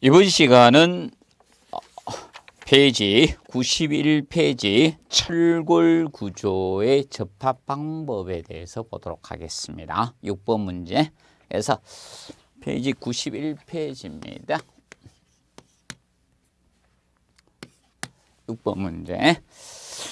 이번 시간은 페이지 91페이지 철골 구조의 접합 방법에 대해서 보도록 하겠습니다. 6번 문제에서 페이지 91페이지입니다. 6번 문제.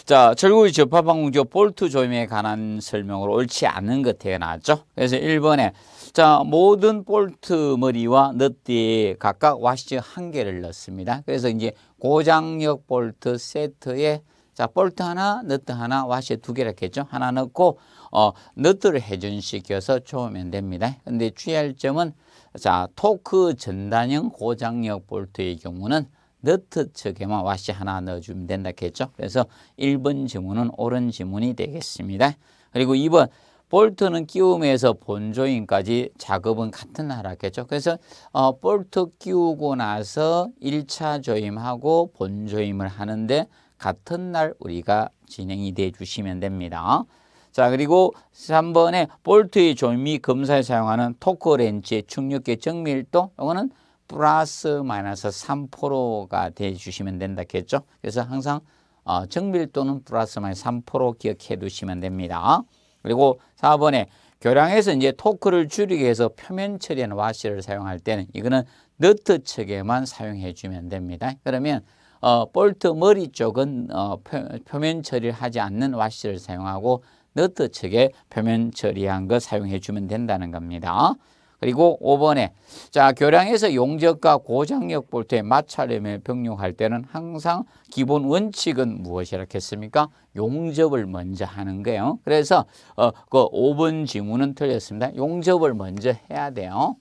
자, 철구의 접합 방공기 볼트 조임에 관한 설명으로 옳지 않은 것에 나왔죠. 그래서 1번에 자, 모든 볼트 머리와 너띠에 각각 와시즈 한 개를 넣습니다. 그래서 이제 고장력 볼트 세트에 자, 볼트 하나, 너트 하나, 와시 두개를했겠죠 하나 넣고 어, 너트를 회전시켜서 좋으면 됩니다. 근데 주의할 점은 자, 토크 전단형 고장력 볼트의 경우는 너트츠 개만 와시 하나 넣어주면 된다 했죠. 그래서 1번 지문은 옳은 지문이 되겠습니다. 그리고 2번 볼트는 끼움에서 본조인까지 작업은 같은 하락했죠. 그래서 어, 볼트 끼우고 나서 1차 조임하고 본조임을 하는데 같은 날 우리가 진행이 돼 주시면 됩니다. 자 그리고 3번에 볼트의 조임이 검사에 사용하는 토크 렌치의 충격계 정밀도 이거는 플러스 마이너스 3%가 돼주시면 된다 했죠. 그래서 항상 어, 정밀도는 플러스 마이너스 3% 기억해 두시면 됩니다. 그리고 4번에 교량에서 이제 토크를 줄이기 위해서 표면 처리한 와시를 사용할 때는 이거는 너트 측에만 사용해 주면 됩니다. 그러면 어, 볼트 머리 쪽은 어, 표, 면 처리를 하지 않는 와시를 사용하고 너트 측에 표면 처리한 거 사용해 주면 된다는 겁니다. 그리고 5번에 자 교량에서 용접과 고장력 볼트의 마찰음에 병용할 때는 항상 기본 원칙은 무엇이라 했습니까? 용접을 먼저 하는 거예요. 그래서 어, 그 5번 지문은 틀렸습니다. 용접을 먼저 해야 돼요.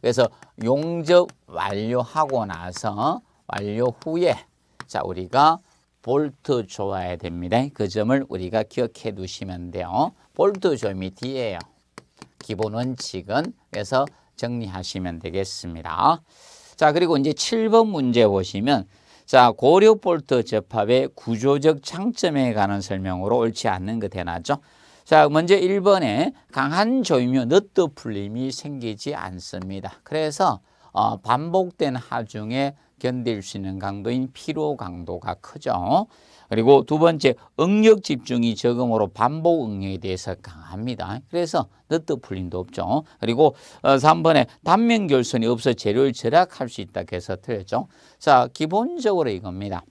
그래서 용접 완료하고 나서 완료 후에 자 우리가 볼트 줘야 됩니다. 그 점을 우리가 기억해 두시면 돼요. 볼트 조임이 뒤에요. 기본 원칙은 그래서 정리하시면 되겠습니다. 자, 그리고 이제 7번 문제 보시면 자, 고력 볼트 접합의 구조적 장점에 관한 설명으로 옳지 않는 것 해놨죠. 자, 먼저 1번에 강한 조이며 너트 풀림이 생기지 않습니다. 그래서 어, 반복된 하중에 견딜 수 있는 강도인 피로 강도가 크죠. 그리고 두 번째 응력 집중이 적음으로 반복 응력에 대해서 강합니다. 그래서 너트 풀림도 없죠. 그리고 3번에 어, 단면 결손이 없어 재료를 절약할 수 있다 해서 틀렸죠. 자, 기본적으로 이겁니다.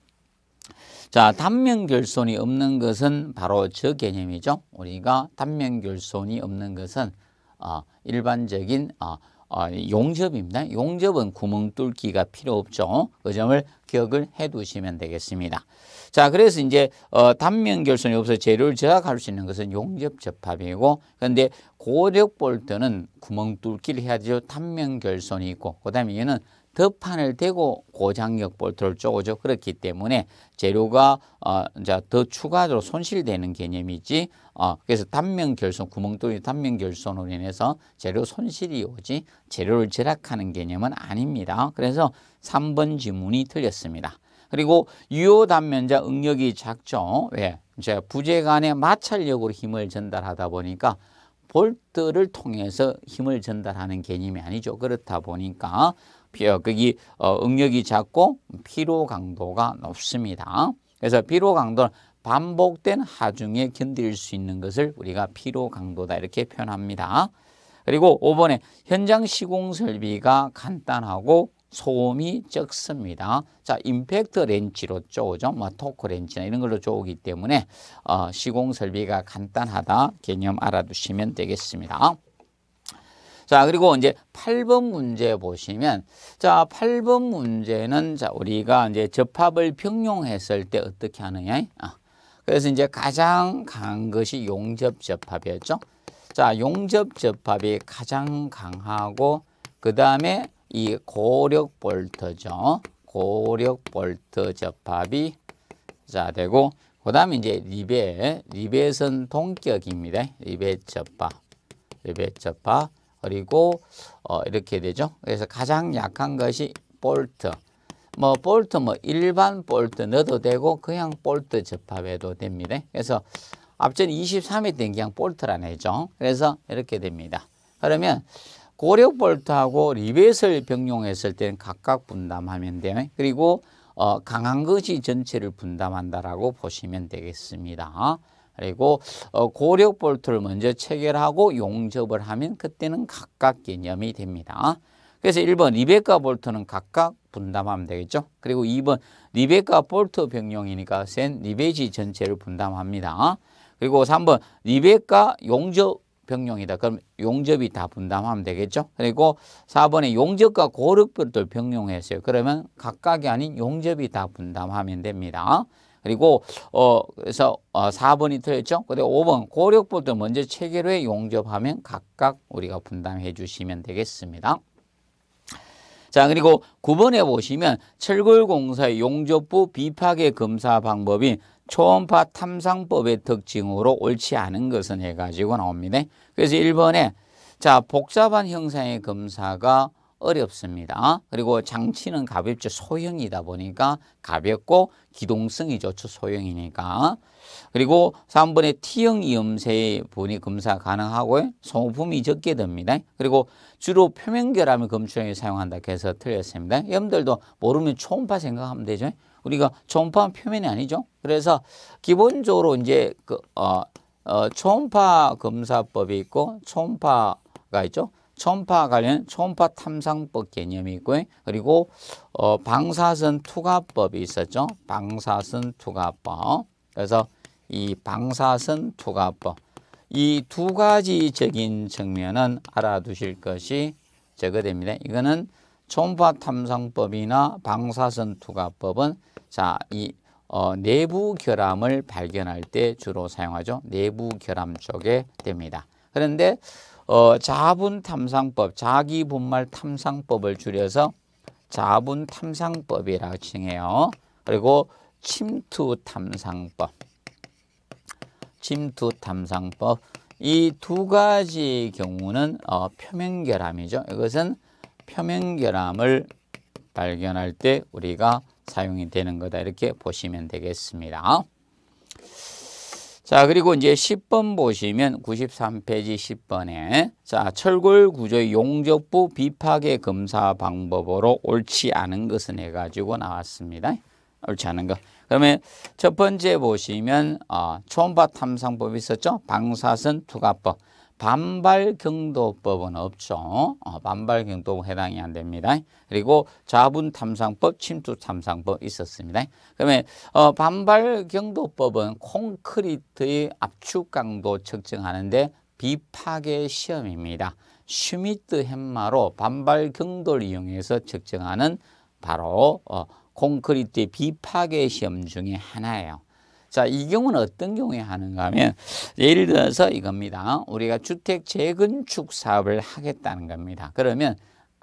자, 단면결손이 없는 것은 바로 저 개념이죠. 우리가 단면결손이 없는 것은 어, 일반적인 어, 어, 용접입니다. 용접은 구멍 뚫기가 필요 없죠. 그 점을 기억을 해 두시면 되겠습니다. 자, 그래서 이제 어, 단면 결손이 없어 재료를 저항할 수 있는 것은 용접 접합이고 그런데 고력 볼트는 구멍 뚫기를 해야 죠 단면 결손이 있고 그다음에 얘는 덧판을 대고 고장력 볼트를 쪼그죠 그렇기 때문에 재료가 어, 이제 더 추가적으로 손실되는 개념이지. 어, 그래서 단면 결손, 구멍뚫린 단면 결손으로 인해서 재료 손실이 오지 재료를 절약하는 개념은 아닙니다. 그래서 3번 지문이 틀렸습니다. 그리고 유효 단면자 응력이 작죠. 왜? 예, 이제 부재 간의 마찰력으로 힘을 전달하다 보니까 볼트를 통해서 힘을 전달하는 개념이 아니죠. 그렇다 보니까 여기 어, 응력이 작고 피로 강도가 높습니다. 그래서 피로 강도는 반복된 하중에 견딜 수 있는 것을 우리가 피로 강도다 이렇게 표현합니다. 그리고 5번에 현장 시공 설비가 간단하고 소음이 적습니다. 자, 임팩트 렌치로 쪼죠. 뭐 토크 렌치나 이런 걸로 쪼기 때문에 어, 시공 설비가 간단하다 개념 알아두시면 되겠습니다. 자, 그리고 이제 8번 문제 보시면 자, 8번 문제는 자, 우리가 이제 접합을 병용했을 때 어떻게 하느냐? 아. 그래서 이제 가장 강한 것이 용접 접합이었죠. 자, 용접 접합이 가장 강하고 그다음에 이 고력 볼트죠. 고력 볼트 접합이 자 되고 그다음에 이제 리베 리벳은 동격입니다. 리벳 접합. 리벳 접합. 그리고 어, 이렇게 되죠. 그래서 가장 약한 것이 볼트. 뭐 볼트 뭐 일반 볼트 넣어도 되고 그냥 볼트 접합해도 됩니다. 그래서 앞전 23회 된 그냥 볼트라는 죠 그래서 이렇게 됩니다. 그러면 고력 볼트하고 리벳을 병용했을 때는 각각 분담하면 돼요. 그리고 어, 강한 것이 전체를 분담한다라고 보시면 되겠습니다. 그리고 어, 고력 볼트를 먼저 체결하고 용접을 하면 그때는 각각 개념이 됩니다. 그래서 1번 리베카 볼트는 각각 분담하면 되겠죠. 그리고 2번 리베카 볼트 병용이니까 센 리베지 전체를 분담합니다. 그리고 3번 리베카 용접 병용이다. 그럼 용접이 다 분담하면 되겠죠. 그리고 4번에 용접과 고력별도 병용했어요. 그러면 각각이 아닌 용접이 다 분담하면 됩니다. 그리고 어 그래서 어 4번이 틀렸죠. 근데 5번 고력부터 먼저 체계로에 용접하면 각각 우리가 분담해 주시면 되겠습니다. 자 그리고 9번에 보시면 철골공사의 용접부 비파괴 검사 방법이 초음파 탐상법의 특징으로 옳지 않은 것은 해가지고 나옵니다. 그래서 1번에 자 복잡한 형상의 검사가 어렵습니다. 그리고 장치는 가볍죠. 소형이다 보니까 가볍고 기동성이 좋죠. 소형이니까. 그리고 3번의 T형 이음새 분이 검사 가능하고요. 소모품이 적게 됩니다 그리고 주로 표면 결함을 검출에 사용한다 해서 틀렸습니다. 여러분들도 모르면 초음파 생각하면 되죠. 우리가 초음파는 표면이 아니죠. 그래서 기본적으로 이제 그, 어, 어, 초음파 검사법이 있고 초음파가 있죠. 초음파 관련 초음파 탐상법 개념이 있고 그리고 어, 방사선 투과법이 있었죠. 방사선 투과법. 그래서 이 방사선 투과법 이 두 가지적인 측면은 알아두실 것이 제거됩니다. 이거는 초음파 탐상법이나 방사선 투과법은 자이 어, 내부 결함을 발견할 때 주로 사용하죠. 내부 결함 쪽에 됩니다. 그런데 어, 자분 탐상법, 자기 분말 탐상법을 줄여서 자분 탐상법이라고 칭해요. 그리고 침투 탐상법, 침투 탐상법 이 두 가지 경우는 어, 표면 결함이죠. 이것은 표면 결함을 발견할 때 우리가 사용이 되는 거다 이렇게 보시면 되겠습니다. 자, 그리고 이제 10번 보시면 93페이지 10번에 자, 철골 구조의 용접부 비파괴 검사 방법으로 옳지 않은 것은 해 가지고 나왔습니다. 옳지 않은 것. 그러면 첫 번째 보시면 어, 초음파 탐상법이 있었죠. 방사선 투과법. 반발경도법은 없죠. 어, 반발경도법 해당이 안 됩니다. 그리고 자분탐상법, 침투탐상법 있었습니다. 그러면 어, 반발경도법은 콘크리트의 압축강도 측정하는데 비파괴 시험입니다. 슈미트 햄마로 반발경도를 이용해서 측정하는 바로 어, 콘크리트 의 비파괴 시험 중에 하나예요. 자, 이 경우는 어떤 경우에 하는가 하면 예를 들어서 이겁니다. 우리가 주택 재건축 사업을 하겠다는 겁니다. 그러면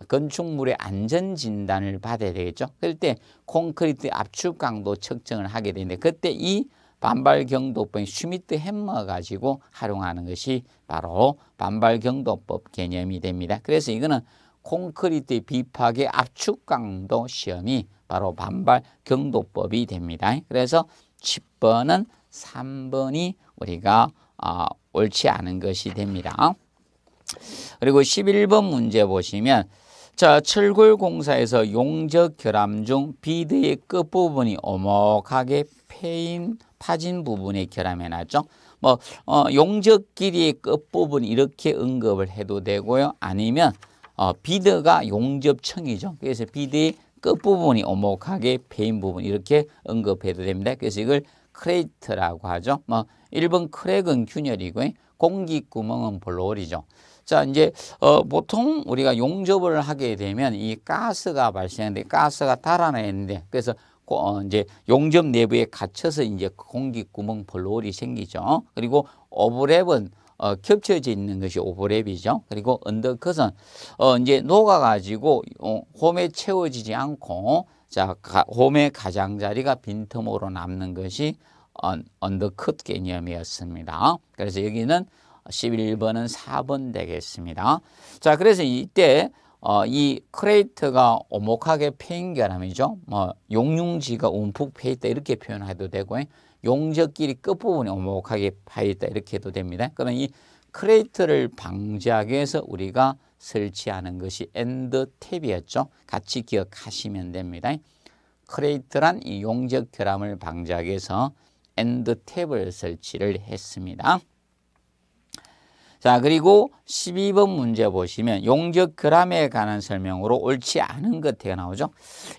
건축물의 안전 진단을 받아야 되겠죠. 그럴 때 콘크리트 압축 강도 측정을 하게 되는데 그때 이 반발 경도법인 슈미트 햄머 가지고 활용하는 것이 바로 반발 경도법 개념이 됩니다. 그래서 이거는 콘크리트 비파의 압축 강도 시험이 바로 반발 경도법이 됩니다. 그래서 10번은 3번이 우리가 어, 옳지 않은 것이 됩니다. 그리고 11번 문제 보시면 자, 철골공사에서 용적 결함 중 비드의 끝부분이 오목하게 패인 파진 부분에 결함해 놨죠. 뭐 어, 용적 길이의 끝부분 이렇게 언급을 해도 되고요. 아니면 어, 비드가 용접층이죠. 그래서 비드의 끝부분이 오목하게 페인 부분 이렇게 언급해도 됩니다. 그래서 이걸 크레이트라고 하죠. 뭐 1번 크랙은 균열이고 공기구멍은 블로홀이죠. 자 이제 어, 보통 우리가 용접을 하게 되면 이 가스가 발생하는데 가스가 달아나 있는데 그래서 어, 이제 용접 내부에 갇혀서 이제 공기구멍 블로홀이 생기죠. 그리고 오브랩은 어, 겹쳐져 있는 것이 오버랩이죠. 그리고 언더컷은 어, 이제 녹아가지고 어, 홈에 채워지지 않고 자 가, 홈의 가장자리가 빈틈으로 남는 것이 언, 언더컷 개념이었습니다. 그래서 여기는 11번은 4번 되겠습니다. 자 그래서 이때 어, 이 크레이트가 오목하게 패인 결함이죠. 뭐 용융지가 움푹 패있다 이렇게 표현해도 되고 용적길이끝부분에 오목하게 파여있다 이렇게 해도 됩니다. 그러면 이 크레이트를 방지하기 위해서 우리가 설치하는 것이 엔드 탭이었죠. 같이 기억하시면 됩니다. 크레이트란 이 용적 결함을 방지하기 위해서 엔드 탭을 설치를 했습니다. 자 그리고 12번 문제 보시면 용적 결함에 관한 설명으로 옳지 않은 것태가 나오죠.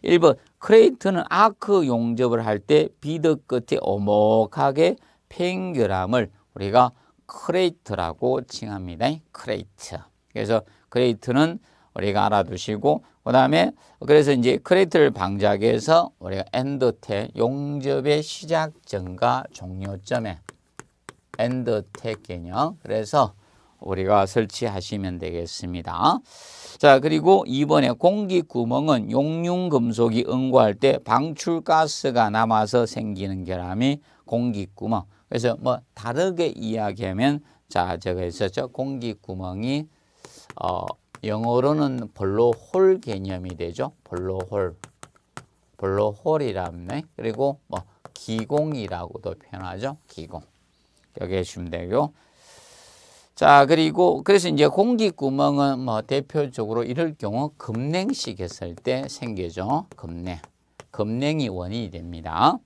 1번 크레이트는 아크 용접을 할 때 비드 끝에 오목하게 팽 결함을 우리가 크레이트라고 칭합니다. 크레이트. 그래서 크레이트는 우리가 알아두시고 그 다음에 그래서 이제 크레이트를 방지하기 해서 우리가 엔드테 용접의 시작 점과 종료점에 엔드테 개념 그래서 우리가 설치하시면 되겠습니다. 자, 그리고 이번에 공기 구멍은 용융 금속이 응고할 때 방출 가스가 남아서 생기는 결함이 공기 구멍. 그래서 뭐 다르게 이야기하면 자, 제가 있었죠. 공기 구멍이 어, 영어로는 볼로홀 개념이 되죠. 볼로홀. 볼로홀이라네. 그리고 뭐 기공이라고도 표현하죠. 기공. 여기 계시면 되고 자, 그리고 그래서 이제 공기 구멍은 뭐 대표적으로 이럴 경우 급냉식 했을 때 생기죠. 급냉. 급냉이 원인이 됩니다.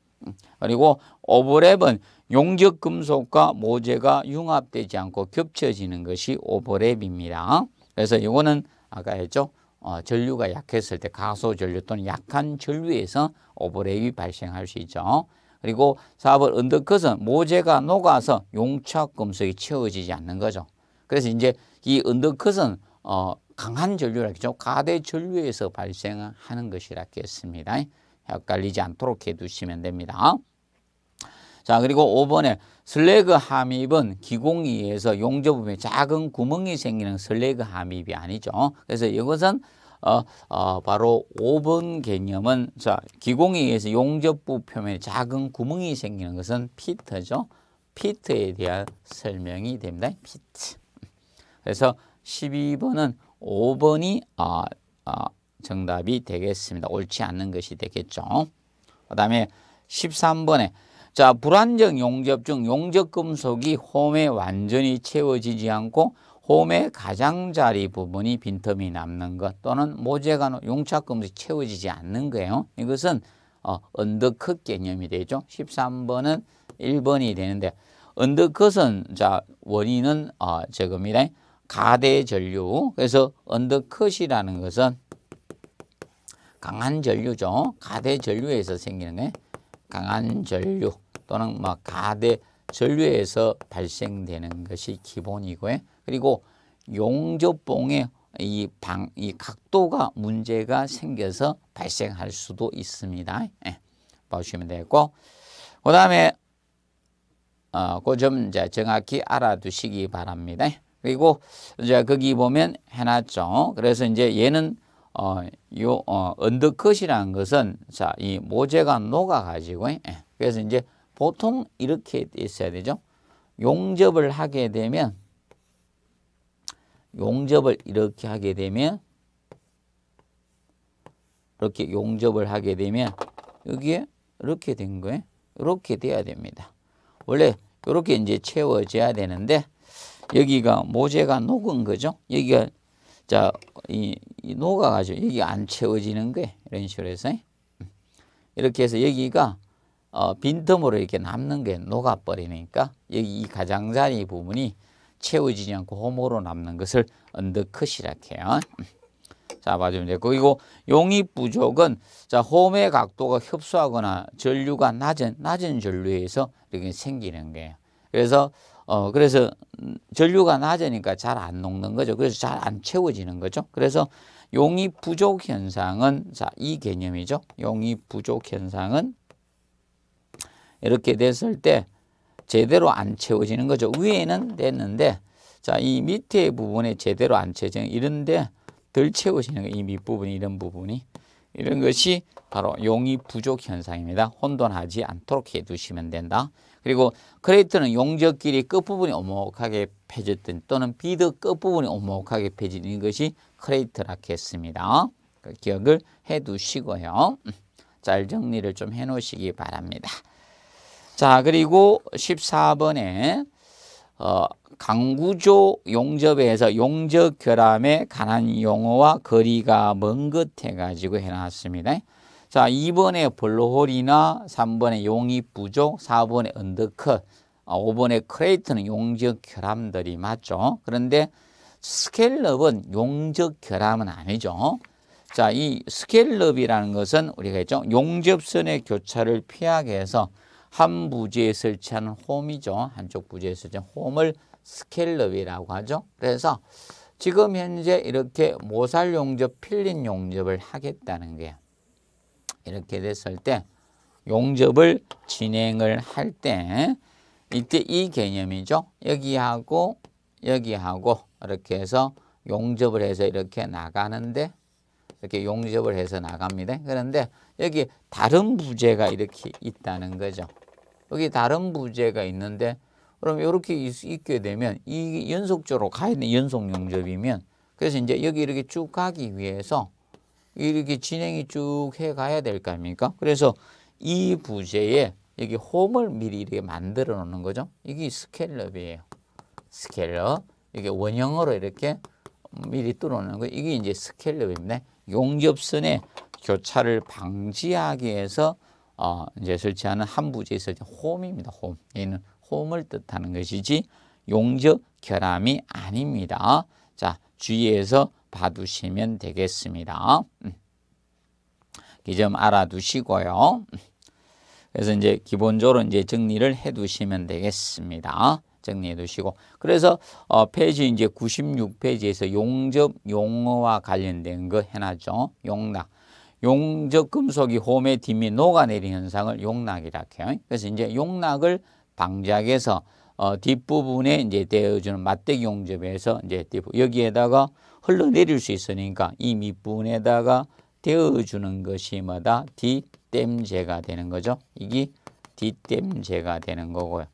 그리고 오버랩은 용적 금속과 모재가 융합되지 않고 겹쳐지는 것이 오버랩입니다. 그래서 이거는 아까 했죠. 어, 전류가 약했을 때 가소 전류 또는 약한 전류에서 오버랩이 발생할 수 있죠. 그리고 4번 언덕컷은 모재가 녹아서 용착금속이 채워지지 않는 거죠. 그래서 이제 이 언덕컷은 어, 강한 전류라겠죠. 가대 전류에서 발생하는 것이라겠습니다. 헷갈리지 않도록 해두시면 됩니다. 자 그리고 5번에 슬래그 함입은 기공에 서 용접음에 작은 구멍이 생기는 슬래그 함입이 아니죠. 그래서 이것은 어, 어, 바로 5번 개념은 자 기공에 의해서 용접부 표면에 작은 구멍이 생기는 것은 피트죠. 피트에 대한 설명이 됩니다. 피트. 그래서 12번은 5번이 어, 어, 정답이 되겠습니다. 옳지 않는 것이 되겠죠. 그 다음에 13번에 자 불안정 용접 중 용접 금속이 홈에 완전히 채워지지 않고 홈의 가장자리 부분이 빈틈이 남는 것 또는 모재가 용착금으 채워지지 않는 거예요. 이것은 어, 언더컷 개념이 되죠. 13번은 1번이 되는데 언더컷은 자 원인은 어, 저겁니다. 가대전류 그래서 언더컷이라는 것은 강한 전류죠. 가대전류에서 생기는 게 강한 전류 또는 뭐 가대전류에서 발생되는 것이 기본이고요. 그리고 용접봉의 이 방, 이 각도가 문제가 생겨서 발생할 수도 있습니다. 예, 보시면 되고, 어, 그 다음에, 어, 그점 이제 정확히 알아두시기 바랍니다. 예, 그리고 이제 거기 보면 해놨죠. 그래서 이제 얘는 어, 요, 어, 언더컷이라는 것은 자, 이 모재가 녹아가지고, 예, 그래서 이제 보통 이렇게 있어야 되죠. 용접을 하게 되면 용접을 이렇게 하게 되면 이렇게 용접을 하게 되면 여기에 이렇게 된 거예요. 이렇게 돼야 됩니다. 원래 이렇게 이제 채워져야 되는데 여기가 모재가 녹은 거죠. 여기가 자, 이, 이 녹아가지고 여기 안 채워지는 거예요. 이런 식으로 해서 이렇게 해서 여기가 어, 빈틈으로 이렇게 남는 게 녹아버리니까 여기 이 가장자리 부분이 채워지지 않고 홈으로 남는 것을 언더컷이라 해요. 음. 자, 봐주면 되고 그리고 용입 부족은 자, 홈의 각도가 협소하거나 전류가 낮은 낮은 전류에서 이렇게 생기는 거예요. 그래서 어 그래서 전류가 낮으니까 잘 안 녹는 거죠. 그래서 잘 안 채워지는 거죠. 그래서 용입 부족 현상은 자, 이 개념이죠. 용입 부족 현상은 이렇게 됐을 때 제대로 안 채워지는 거죠. 위에는 됐는데 자, 이 밑에 부분에 제대로 안채워지 이런데 덜 채워지는 거이 밑부분이 이런 부분이 이런 것이 바로 용이 부족 현상입니다. 혼돈하지 않도록 해두시면 된다. 그리고 크레이트는 용적끼리 끝부분이 오목하게 펴졌던 또는 비드 끝부분이 오목하게 펴지는 것이 크레이트라했습니다 그 기억을 해두시고요. 음, 잘 정리를 좀 해놓으시기 바랍니다. 자, 그리고 14번에 어, 강구조 용접에서 용접 결함에 관한 용어와 거리가 먼 것 해가지고 해놨습니다. 자, 2번에 블루홀이나 3번에 용입 부족, 4번에 언더컷, 5번에 아, 크레이트는 용접 결함들이 맞죠. 그런데 스케일은 용접 결함은 아니죠. 자, 이스케일이라는 것은 우리가 했죠. 용접선의 교차를 피하게 해서 한 부지에 설치하는 홈이죠. 한쪽 부지에 설치한 홈을 스켈럽이라고 하죠. 그래서 지금 현재 이렇게 모살 용접, 필린 용접을 하겠다는 게 이렇게 됐을 때 용접을 진행을 할 때 이때 이 개념이죠. 여기하고 여기하고 이렇게 해서 용접을 해서 이렇게 나가는데 이렇게 용접을 해서 나갑니다. 그런데 여기 다른 부재가 이렇게 있다는 거죠. 여기 다른 부재가 있는데 그럼 이렇게 있게 되면 이 연속적으로 가 있는 연속 용접이면 그래서 이제 여기 이렇게 쭉 가기 위해서 이렇게 진행이 쭉 해 가야 될 거 아닙니까? 그래서 이 부재에 여기 홈을 미리 이렇게 만들어 놓는 거죠. 이게 스케일업이에요. 스케일업. 이게 원형으로 이렇게 미리 뚫어 놓는 거. 이게 이제 스케일업입니다. 용접선의 교차를 방지하기 위해서 어, 이제 설치하는 한부제에 설치 홈입니다. 홈. 얘는 홈을 뜻하는 것이지 용접 결함이 아닙니다. 자, 주의해서 봐두시면 되겠습니다. 음. 이점 알아두시고요. 음. 그래서 이제 기본적으로 이제 정리를 해 두시면 되겠습니다. 정리해 두시고. 그래서 어 페이지 이제 96페이지에서 용접 용어와 관련된 거 해놨죠. 용락. 용적 금속이 홈의 뒷면 녹아내린 현상을 용락이라 해요. 그래서 이제 용락을 방작해서 어, 뒷부분에 이제 대어주는 맞대기 용접에서 이제 뒷부 여기에다가 흘러내릴 수 있으니까 이 밑부분에다가 대어주는 것이 뭐다? 뒷댐재가 되는 거죠. 이게 뒷댐재가 되는 거고요.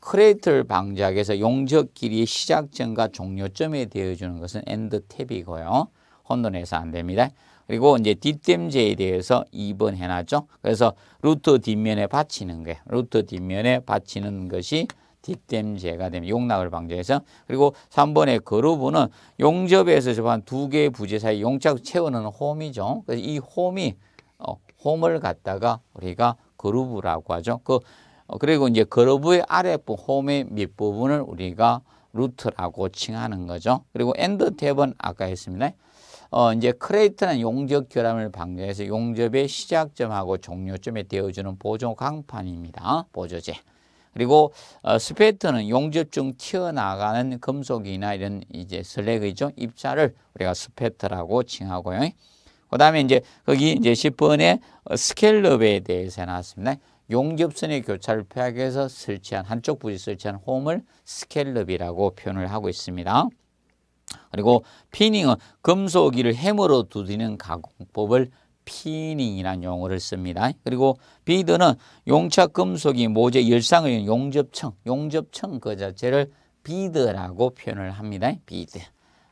크레이틀 방작에서 용적 길이의 시작점과 종료점에 대어주는 것은 엔드탭이고요. 혼돈해서 안 됩니다. 그리고 이제 뒷땜제에 대해서 2번 해놨죠. 그래서 루트 뒷면에 받치는 게루트 뒷면에 받치는 것이 뒷땜제가 되면 용락을 방지해서 그리고 3번의 거루부는 용접에서 접한 두 개의 부재 사이 용착 채우는 홈이죠. 그래서 이 홈이 어, 홈을 갖다가 우리가 거루부라고 하죠. 그 어, 그리고 이제 거루부의 아랫부 홈의 밑부분을 우리가 루트라고 칭하는 거죠. 그리고 엔드 탭은 아까 했습니다. 어, 이제 크레이트는 용접 결함을 방지해서 용접의 시작점하고 종료점에 대어주는 보조 강판입니다. 보조제. 그리고 어, 스페트는 용접 중 튀어나가는 금속이나 이런 이제 슬랙이죠. 입자를 우리가 스페트라고 칭하고요. 그 다음에 이제 거기 이제 10번에 어, 스켈럽에 대해서 해놨습니다. 용접선의 교차를 표하기 위해서 설치한 한쪽 부지 설치한 홈을 스켈럽이라고 표현을 하고 있습니다. 그리고 피닝은 금속이를햄으로 두드리는 가공법을 피닝이라는 용어를 씁니다. 그리고 비드는 용차 금속이 모재 열상의 용접층, 용접층 그 자체를 비드라고 표현을 합니다. 비드.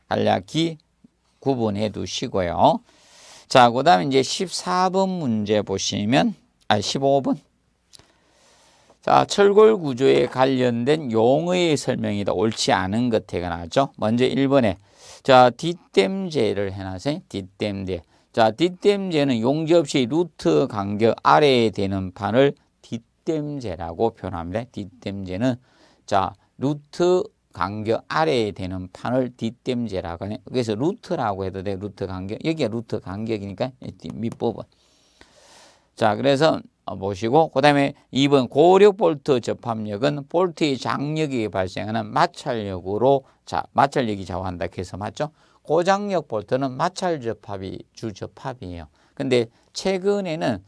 간략히 구분해 두시고요. 자, 그 다음에 이제 14번 문제 보시면, 아, 15번, 자, 철골 구조에 관련된 용어의 설명이다. 옳지 않은 것 태가 나죠. 먼저 1번에 자, 뒷댐제를 해놨어요. 뒷댐제. 자, 뒷댐제는 용지 없이 루트 간격 아래에 되는 판을 뒷댐제라고 표현합니다. 뒷댐제는 자, 루트 간격 아래에 되는 판을 뒷댐제라고 하네. 그래서 루트라고 해도 돼. 루트 간격. 여기가 루트 간격이니까 밑부분. 자, 그래서 어, 보시고 그 다음에 2번 고력 볼트 접합력은 볼트의 장력이 발생하는 마찰력으로 자 마찰력이 좌우한다 그래서 맞죠? 고장력 볼트는 마찰 접합이 주접합이에요. 근데 최근에는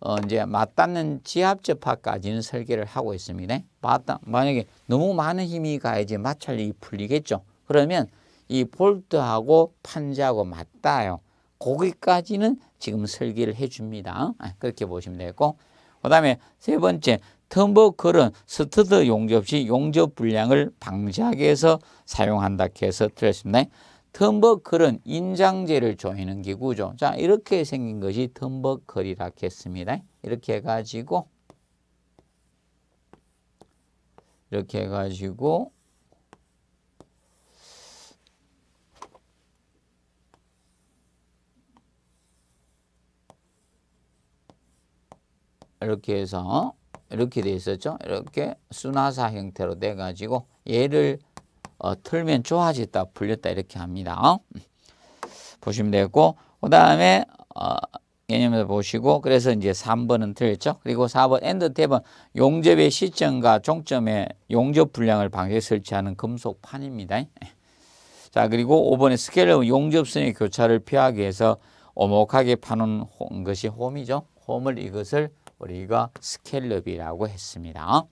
어 이제 맞닿는 지압 접합까지는 설계를 하고 있습니다. 맞다 만약에 너무 많은 힘이 가야지 마찰력이 풀리겠죠. 그러면 이 볼트하고 판자하고 맞닿아요. 거기까지는 지금 설계를 해줍니다. 아, 그렇게 보시면 되고 그 다음에 세 번째 텀버클은 스터드 용접 시 용접 불량을 방지하기 위해서 사용한다 해서 들었습니다. 텀버클은 인장제를 조이는 기구죠. 자 이렇게 생긴 것이 텀버클이라 했습니다. 이렇게 해가지고 이렇게 해가지고 이렇게 해서 이렇게 돼 있었죠. 이렇게 순화사 형태로 돼 가지고 얘를 어, 틀면 좋아졌다 풀렸다 이렇게 합니다. 어? 보시면 되겠고 그 다음에 어, 개념을 보시고 그래서 이제 3번은 틀렸죠. 그리고 4번 엔드 탭은 용접의 시점과 종점의 용접 분량을 방식 설치하는 금속판입니다. 자 그리고 5번의 스케일은 용접선의 교차를 피하기 위해서 오목하게 파는 것이 홈이죠. 홈을 이것을 우리가 스켈럽이라고 했습니다.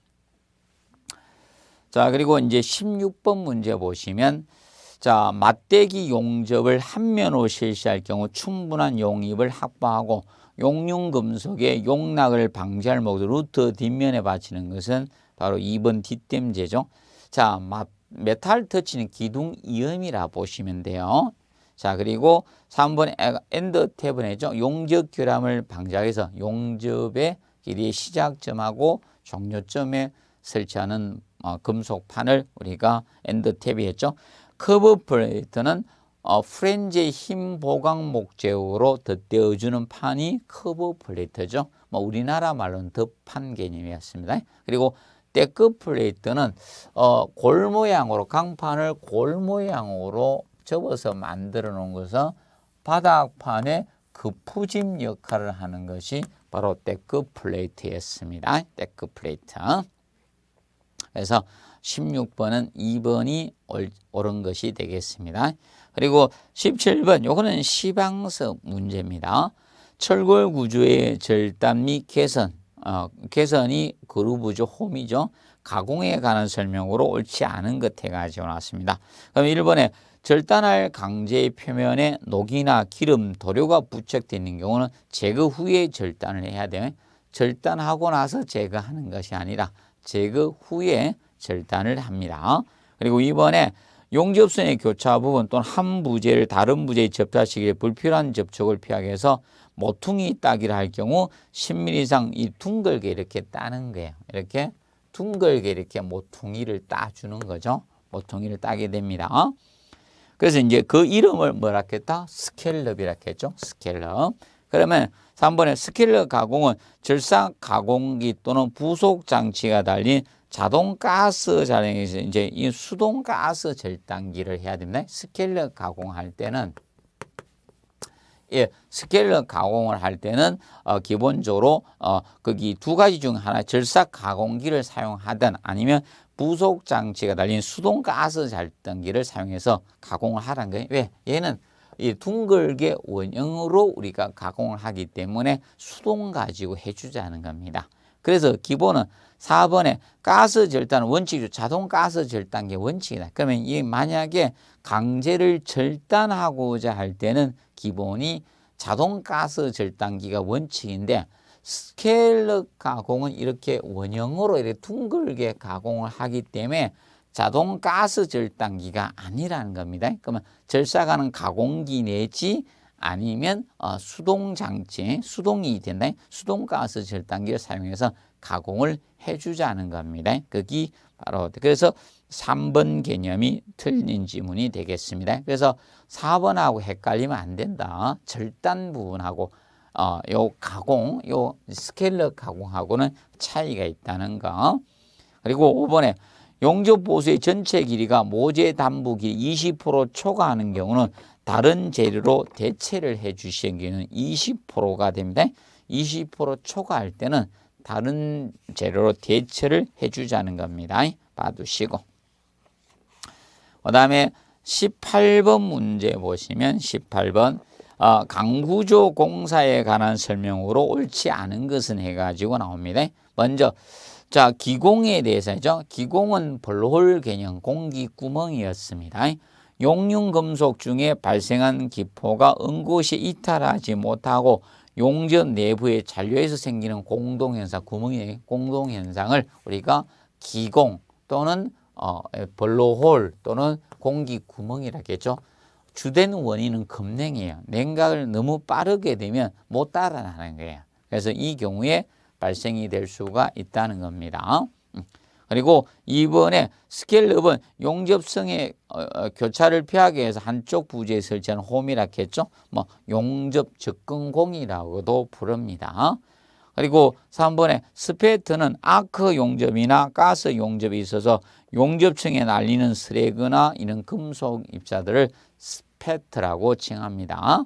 자, 그리고 이제 16번 문제 보시면 자, 맞대기 용접을 한면으로 실시할 경우 충분한 용입을 확보하고 용융금속의 용락을 방지할 목적으로 루트 뒷면에 받치는 것은 바로 2번 뒷댐재죠. 자, 메탈 터치는 기둥 이음이라 보시면 돼요. 자 그리고 3번 엔드 탭은 했죠. 용접 결함을 방지해서 용접의 길이의 시작점하고 종료점에 설치하는 어, 금속판을 우리가 엔드 탭이 했죠. 커브 플레이트는 어, 프렌즈의 힘 보강 목재로 덧대어주는 판이 커브 플레이트죠. 뭐 우리나라 말로는 덧판 개념이었습니다. 그리고 데크 플레이트는 어, 골 모양으로 강판을 골 모양으로 접어서 만들어 놓은 것은 바닥판에 그 푸짐 역할을 하는 것이 바로 데크 플레이트였습니다. 데크 플레이트. 그래서 16번은 2번이 옳은 것이 되겠습니다. 그리고 17번 요거는 시방석 문제입니다. 철골 구조의 절단 및 개선 어, 개선이 그루브죠 홈이죠. 가공에 관한 설명으로 옳지 않은 것에가지고 나왔습니다. 그럼 1번에 절단할 강제의 표면에 녹이나 기름, 도료가 부착되 있는 경우는 제거 후에 절단을 해야 돼며 절단하고 나서 제거하는 것이 아니라 제거 후에 절단을 합니다. 그리고 이번에 용접선의 교차 부분 또는 한 부재를 다른 부재의 접사시기에 불필요한 접촉을 피하기 위해서 모퉁이 따기를 할 경우 10mm 이상 이 둥글게 이렇게 따는 거예요. 이렇게 둥글게 이렇게 모퉁이를 따주는 거죠. 모퉁이를 따게 됩니다. 그래서 이제 그 이름을 뭐라 했다? 스켈럽이라 했죠. 스켈럽. 그러면 3번에 스켈럽 가공은 절삭 가공기 또는 부속 장치가 달린 자동 가스 자동에서 이제 이 수동 가스 절단기를 해야 됩니다. 스켈럽 가공할 때는 예, 스케일러 가공을 할 때는 어, 기본적으로 어, 거기 두 가지 중 하나 절삭 가공기를 사용하든 아니면 부속 장치가 달린 수동 가스 절단기를 사용해서 가공을 하라는 거예요. 왜? 얘는 이 둥글게 원형으로 우리가 가공을 하기 때문에 수동 가지고 해주자는 겁니다. 그래서 기본은 4번에 가스 절단 원칙이죠. 자동 가스 절단기 원칙이다. 그러면 이 만약에 강제를 절단하고자 할 때는 기본이 자동 가스 절단기가 원칙인데 스케일러 가공은 이렇게 원형으로 이렇게 둥글게 가공을 하기 때문에 자동 가스 절단기가 아니라는 겁니다. 그러면 절삭하는 가공기 내지 아니면 어, 수동 장치, 수동이 된다. 수동 가스 절단기를 사용해서 가공을 해주자는 겁니다. 그게 바로 그래서 3번 개념이 틀린 지문이 되겠습니다. 그래서 4번하고 헷갈리면 안 된다. 절단 부분하고 어, 요 가공, 요 스케일러 가공하고는 차이가 있다는 거. 그리고 5번에 용접 보수의 전체 길이가 모재 담부 길이 20% 초과하는 경우는 다른 재료로 대체를 해 주시는 경우는 20%가 됩니다. 20% 초과할 때는 다른 재료로 대체를 해 주자는 겁니다. 봐두시고. 그 다음에 18번 문제 보시면 18번 어, 강구조 공사에 관한 설명으로 옳지 않은 것은 해가지고 나옵니다. 먼저 자 기공에 대해서죠. 기공은 블홀 개념 공기 구멍이었습니다. 용융금속 중에 발생한 기포가 응곳이 이탈하지 못하고 용전 내부의 잔류에서 생기는 공동현상, 구멍의 공동현상을 우리가 기공 또는 어, 블로홀 또는 공기 구멍이라겠죠. 주된 원인은 급냉이에요. 냉각을 너무 빠르게 되면 못 따라가는 거예요. 그래서 이 경우에 발생이 될 수가 있다는 겁니다. 음. 그리고 이번에 스케일업은 용접성의 어, 어, 교차를 피하기 위해서 한쪽 부재에 설치한 홈이라겠죠. 뭐 용접 접근공이라고도 부릅니다. 그리고 3번에 스페트는 아크 용접이나 가스 용접이 있어서 용접층에 날리는 쓰레기나 이런 금속 입자들을 캐트라고 칭합니다.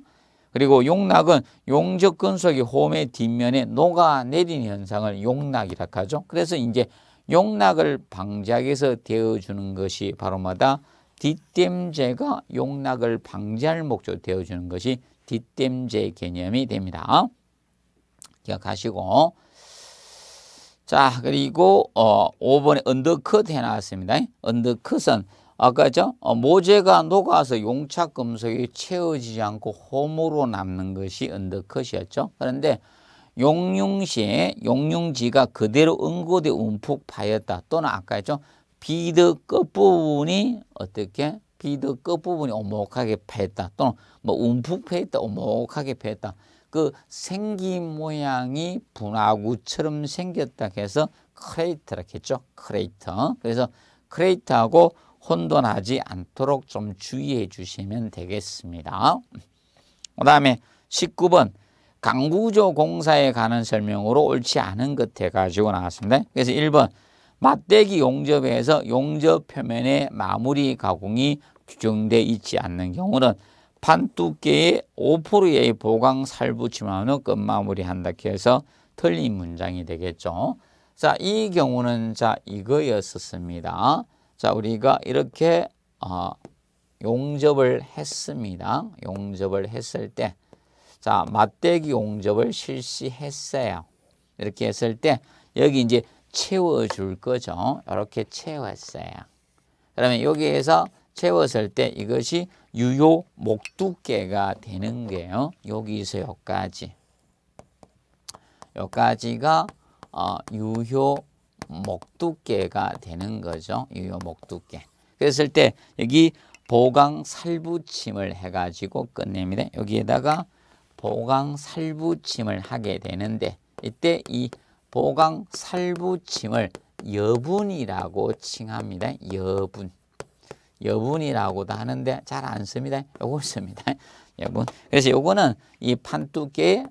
그리고 용락은 용적 근속이 홈의 뒷면에 녹아내린 현상을 용락이라 하죠. 그래서 이제 용락을 방작에서 대어주는 것이 바로마다 뒷댐제가 용락을 방지할 목적으로 대어주는 것이 뒷댐제 개념이 됩니다. 기억하시고 자 그리고 어, 5번에 언더컷 해놨습니다. 언더컷은 아까 저 어, 모재가 녹아서 용착금속이 채워지지 않고 홈으로 남는 것이 언더컷이었죠. 그런데 용융시에 용융지가 그대로 응고대 움푹 파였다. 또는 아까 했죠. 비드 끝부분이 어떻게 비드 끝부분이 오목하게 패했다 또는 뭐 움푹 패했다 오목하게 패했다그 생긴 모양이 분화구처럼 생겼다 해서 크레이터라 했죠. 크레이터. 그래서 크레이터하고 혼돈하지 않도록 좀 주의해 주시면 되겠습니다. 그 다음에 19번 강구조 공사에 관한 설명으로 옳지 않은 것 해가지고 나왔습니다. 그래서 1번 맞대기 용접에서 용접 표면의 마무리 가공이 규정돼 있지 않는 경우는 판 두께의 5%의 보강 살붙임하는 끝마무리한다 해서 틀린 문장이 되겠죠. 자, 이 경우는 자 이거였었습니다. 자, 우리가 이렇게 어, 용접을 했습니다. 용접을 했을 때, 자, 맞대기 용접을 실시했어요. 이렇게 했을 때, 여기 이제 채워줄 거죠. 이렇게 채웠어요. 그러면 여기에서 채웠을 때 이것이 유효 목두께가 되는 게요. 여기서 여기까지. 여기까지가 어, 유효 목두께가 되는 거죠. 이 목두께. 그랬을 때 여기 보강 살부침을 해가지고 끝냅니다. 여기에다가 보강 살부침을 하게 되는데 이때 이 보강 살부침을 여분이라고 칭합니다. 여분. 여분이라고도 하는데 잘 안 씁니다. 요걸 씁니다. 여분. 그래서 요거는 이판두께10%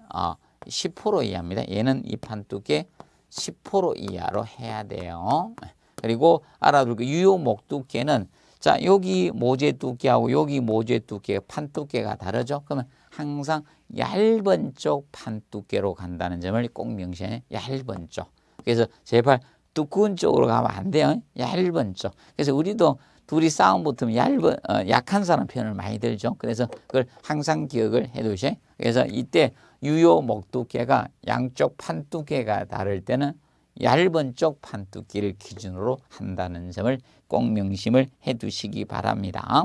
어, 이하입니다. 얘는 이 판두께 10% 이하로 해야 돼요. 그리고 알아두고 유효 목두께는 자 여기 모재 두께하고 여기 모재 두께 판 두께가 다르죠. 그러면 항상 얇은 쪽 판 두께로 간다는 점을 꼭 명시해. 얇은 쪽. 그래서 제발 두꺼운 쪽으로 가면 안 돼요. 얇은 쪽. 그래서 우리도 둘이 싸움 붙으면 얇은 어, 약한 사람 편을 많이 들죠. 그래서 그걸 항상 기억을 해두셔. 그래서 이때 유효 목두께가 양쪽 판두께가 다를 때는 얇은 쪽 판두께를 기준으로 한다는 점을 꼭 명심을 해두시기 바랍니다.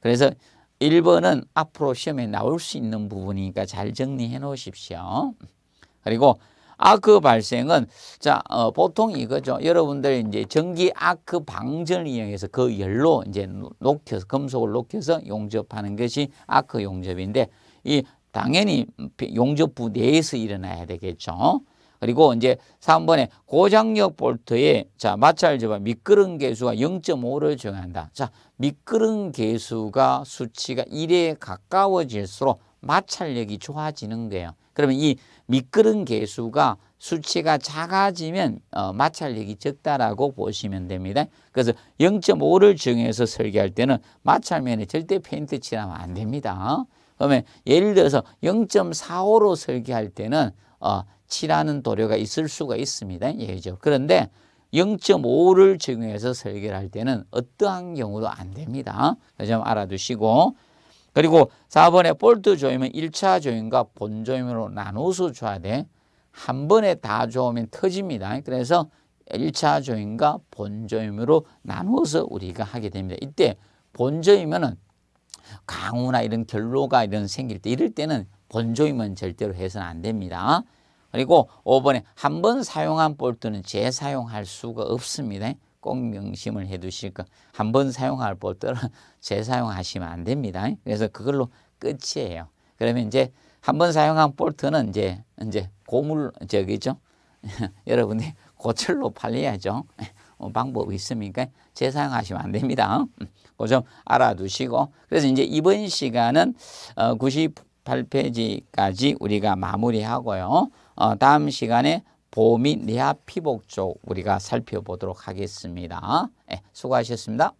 그래서 1번은 앞으로 시험에 나올 수 있는 부분이니까 잘 정리해 놓으십시오. 그리고 아크 발생은 자 어, 보통 이거죠. 여러분들 이제 전기 아크 방전을 이용해서 그 열로 이제 녹혀서 금속을 녹여서 용접하는 것이 아크 용접인데 이 당연히 용접부 내에서 일어나야 되겠죠. 그리고 이제 3번에 고장력 볼트에자 마찰 제하 미끄럼 계수가 0.5를 정한다. 자 미끄럼 계수가 수치가 1에 가까워질수록 마찰력이 좋아지는 거예요. 그러면 이 미끄럼 계수가 수치가 작아지면 어, 마찰력이 적다라고 보시면 됩니다. 그래서 0.5를 정해서 설계할 때는 마찰면에 절대 페인트 칠하면 안 됩니다. 그러면 예를 들어서 0.45로 설계할 때는 어, 칠하는 도료가 있을 수가 있습니다. 예죠. 그런데 0.5를 적용해서 설계를 할 때는 어떠한 경우도 안 됩니다. 그 점 알아두시고 그리고 4번에 볼트 조임은 1차 조임과 본 조임으로 나눠서 줘야 돼. 한 번에 다 조으면 터집니다. 그래서 1차 조임과 본 조임으로 나누어서 우리가 하게 됩니다. 이때 본 조임은 강우나 이런 결로가 이런 생길 때 이럴 때는 본조임은 절대로 해서는 안 됩니다. 그리고 5번에 한 번 사용한 볼트는 재사용할 수가 없습니다. 꼭 명심을 해두실 거. 한 번 사용할 볼트는 재사용하시면 안 됩니다. 그래서 그걸로 끝이에요. 그러면 이제 한 번 사용한 볼트는 이제 이제 고물 저기죠. 여러분이 고철로 팔려야죠. 어, 방법이 있습니까 재사용하시면 안 됩니다. 그거 좀 알아두시고 그래서 이제 이번 시간은 어, 98페이지까지 우리가 마무리하고요. 어, 다음 시간에 보미 내아 피복 쪽 우리가 살펴보도록 하겠습니다. 예, 수고하셨습니다.